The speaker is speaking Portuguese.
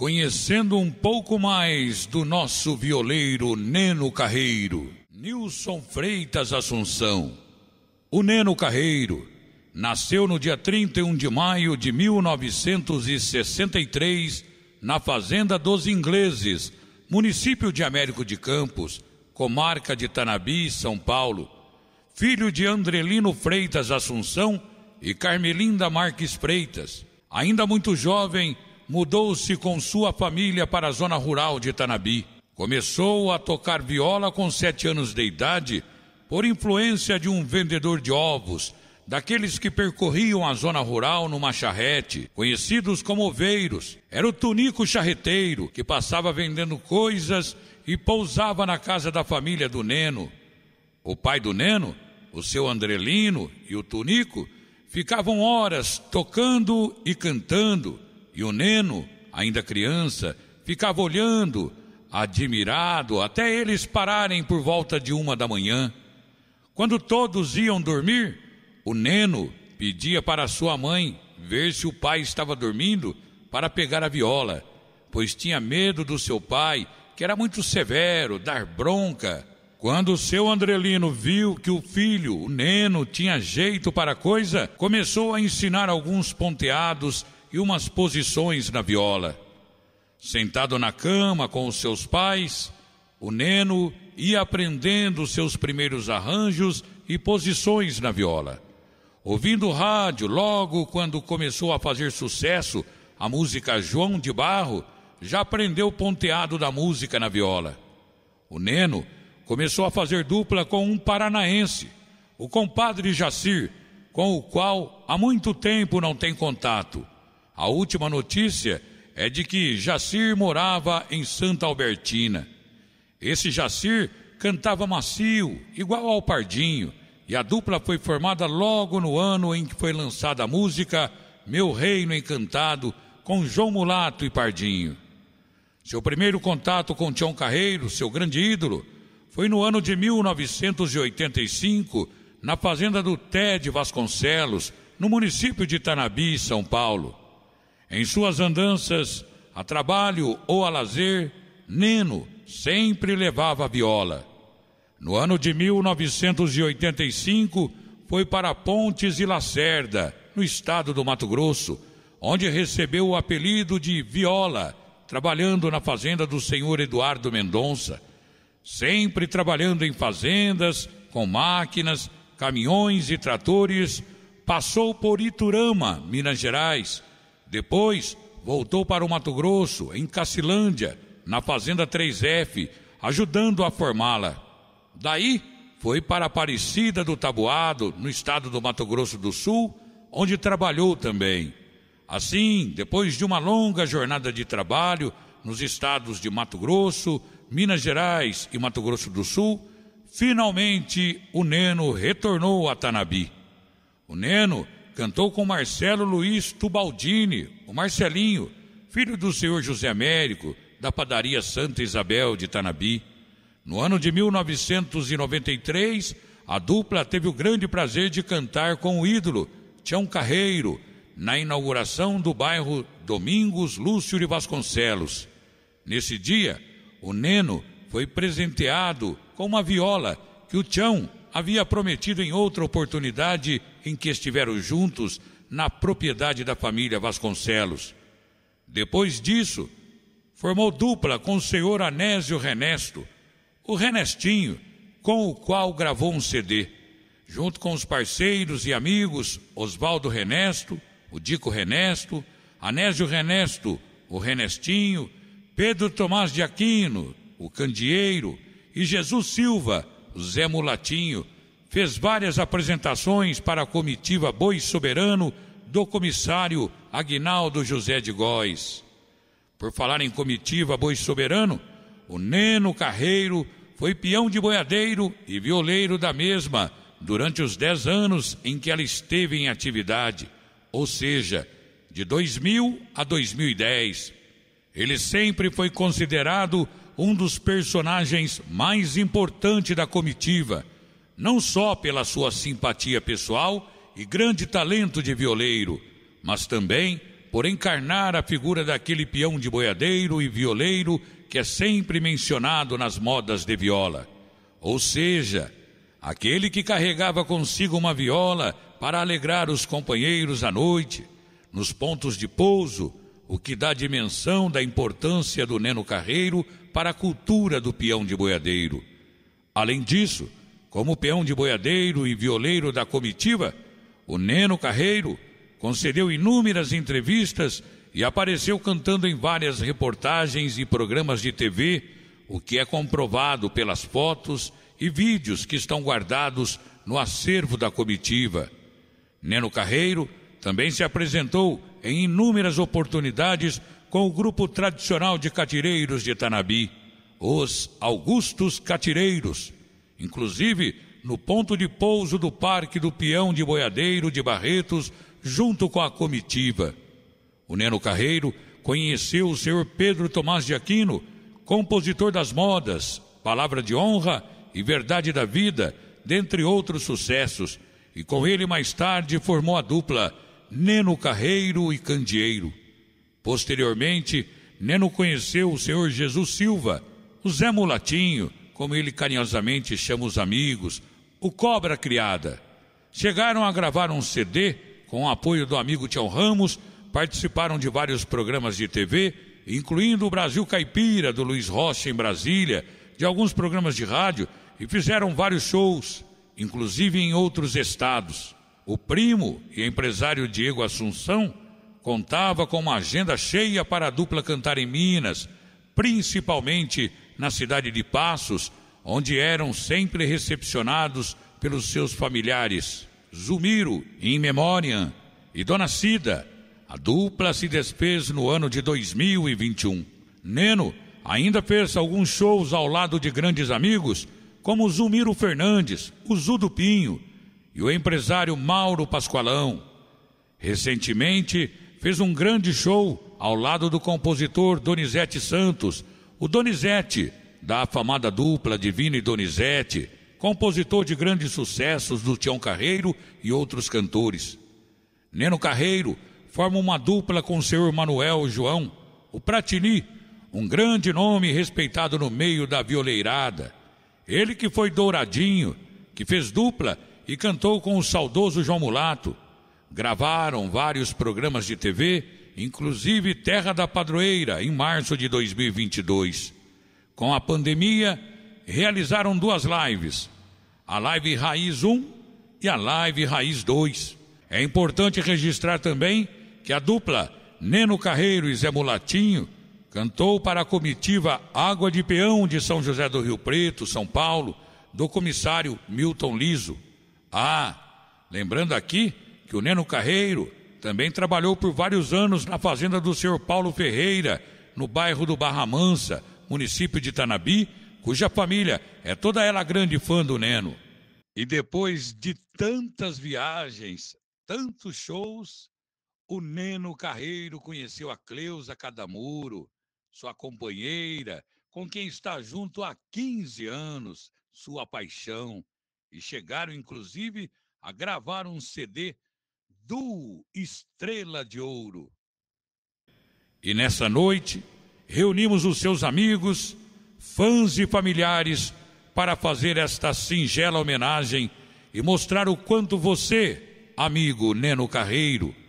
Conhecendo um pouco mais do nosso violeiro Neno Carreiro, Nilson Freitas Assunção. O Neno Carreiro nasceu no dia 31 de maio de 1963 na Fazenda dos Ingleses, município de Américo de Campos, comarca de Tanabi, São Paulo. Filho de Andrelino Freitas Assunção e Carmelinda Marques Freitas. Ainda muito jovem, mudou-se com sua família para a zona rural de Itanabi. Começou a tocar viola com sete anos de idade por influência de um vendedor de ovos, daqueles que percorriam a zona rural numa charrete, conhecidos como oveiros. Era o Tunico Charreteiro, que passava vendendo coisas e pousava na casa da família do Neno. O pai do Neno, o seu Andrelino e o Tunico ficavam horas tocando e cantando e o Neno, ainda criança, ficava olhando, admirado, até eles pararem por volta de uma da manhã. Quando todos iam dormir, o Neno pedia para sua mãe ver se o pai estava dormindo para pegar a viola, pois tinha medo do seu pai, que era muito severo, dar bronca. Quando o seu Andrelino viu que o filho, o Neno, tinha jeito para a coisa, começou a ensinar alguns ponteados e umas posições na viola. Sentado na cama com os seus pais, o Neno ia aprendendo seus primeiros arranjos e posições na viola. Ouvindo rádio, logo quando começou a fazer sucesso a música João de Barro, já aprendeu o ponteado da música na viola. O Neno começou a fazer dupla com um paranaense, o compadre Jacir, com o qual há muito tempo não tem contato. A última notícia é de que Jacir morava em Santa Albertina. Esse Jacir cantava macio, igual ao Pardinho, e a dupla foi formada logo no ano em que foi lançada a música Meu Reino Encantado, com João Mulato e Pardinho. Seu primeiro contato com Tião Carreiro, seu grande ídolo, foi no ano de 1985, na fazenda do Ted Vasconcelos, no município de Itanabi, São Paulo. Em suas andanças a trabalho ou a lazer, Neno sempre levava viola. No ano de 1985, foi para Pontes e Lacerda, no estado do Mato Grosso, onde recebeu o apelido de Viola, trabalhando na fazenda do senhor Eduardo Mendonça. Sempre trabalhando em fazendas, com máquinas, caminhões e tratores, passou por Iturama, Minas Gerais, depois, voltou para o Mato Grosso, em Cacilândia, na Fazenda 3F, ajudando a formá-la. Daí, foi para Aparecida do Tabuado, no estado do Mato Grosso do Sul, onde trabalhou também. Assim, depois de uma longa jornada de trabalho nos estados de Mato Grosso, Minas Gerais e Mato Grosso do Sul, finalmente o Neno retornou a Tanabi. O Neno Cantou com Marcelo Luiz Tubaldini, o Marcelinho, filho do senhor José Américo, da padaria Santa Isabel de Tanabi. No ano de 1993, a dupla teve o grande prazer de cantar com o ídolo Tião Carreiro na inauguração do bairro Domingos Lúcio de Vasconcelos. Nesse dia, o Neno foi presenteado com uma viola que o Tião havia prometido em outra oportunidade em que estiveram juntos na propriedade da família Vasconcelos. Depois disso, formou dupla com o senhor Anésio Renesto, o Renestinho, com o qual gravou um CD, junto com os parceiros e amigos Oswaldo Renesto, o Dico Renesto, Anésio Renesto, o Renestinho, Pedro Tomás de Aquino, o Candeeiro e Jesus Silva, Zé Mulatinho, fez várias apresentações para a comitiva Boi Soberano do comissário Aguinaldo José de Góes. Por falar em comitiva Boi Soberano, o Neno Carreiro foi peão de boiadeiro e violeiro da mesma durante os 10 anos em que ela esteve em atividade, ou seja, de 2000 a 2010. Ele sempre foi considerado um dos personagens mais importantes da comitiva, não só pela sua simpatia pessoal e grande talento de violeiro, mas também por encarnar a figura daquele peão de boiadeiro e violeiro que é sempre mencionado nas modas de viola. Ou seja, aquele que carregava consigo uma viola para alegrar os companheiros à noite, nos pontos de pouso, o que dá dimensão da importância do Neno Carreiro para a cultura do peão de boiadeiro. Além disso, como peão de boiadeiro e violeiro da comitiva, o Neno Carreiro concedeu inúmeras entrevistas e apareceu cantando em várias reportagens e programas de TV, o que é comprovado pelas fotos e vídeos que estão guardados no acervo da comitiva. Neno Carreiro também se apresentou em inúmeras oportunidades com o grupo tradicional de catireiros de Tanabi, os Augustos Catireiros, inclusive no ponto de pouso do Parque do Peão de Boiadeiro de Barretos, junto com a comitiva. O Neno Carreiro conheceu o senhor Pedro Tomás de Aquino, compositor das modas, Palavra de Honra e Verdade da Vida, dentre outros sucessos, e com ele mais tarde formou a dupla Neno Carreiro e Candeeiro. Posteriormente, Neno conheceu o senhor Jesus Silva, o Zé Mulatinho, como ele carinhosamente chama os amigos, o Cobra Criada. Chegaram a gravar um CD com o apoio do amigo Tião Ramos, participaram de vários programas de TV, incluindo o Brasil Caipira, do Luiz Rocha em Brasília, de alguns programas de rádio e fizeram vários shows, inclusive em outros estados. O primo e empresário Diego Assunção contava com uma agenda cheia para a dupla cantar em Minas, principalmente na cidade de Passos, onde eram sempre recepcionados pelos seus familiares, Zumiro, em memória, e Dona Cida. A dupla se desfez no ano de 2021. Neno ainda fez alguns shows ao lado de grandes amigos, como Zumiro Fernandes, o Zudo Pinho e o empresário Mauro Pascoalão. Recentemente, fez um grande show ao lado do compositor Donizete Santos, o Donizete, da afamada dupla Divino e Donizete, compositor de grandes sucessos do Tião Carreiro e outros cantores. Neno Carreiro forma uma dupla com o senhor Manuel João, o Pratini, um grande nome respeitado no meio da violeirada. Ele que foi douradinho, que fez dupla e cantou com o saudoso João Mulato, gravaram vários programas de TV, inclusive Terra da Padroeira, em março de 2022. Com a pandemia, realizaram duas lives, a Live Raiz 1 e a Live Raiz 2. É importante registrar também que a dupla Neno Carreiro e Zé Mulatinho cantou para a comitiva Água de Peão de São José do Rio Preto, São Paulo, do comissário Milton Liso. Ah, lembrando aqui que o Neno Carreiro também trabalhou por vários anos na fazenda do senhor Paulo Ferreira, no bairro do Barra Mansa, município de Tanabi, cuja família é toda ela grande fã do Neno. E depois de tantas viagens, tantos shows, o Neno Carreiro conheceu a Cleusa Cadamuro, sua companheira, com quem está junto há 15 anos, sua paixão, e chegaram inclusive a gravar um CD do Estrela de Ouro. E nessa noite, reunimos os seus amigos, fãs e familiares para fazer esta singela homenagem e mostrar o quanto você, amigo Neno Carreiro,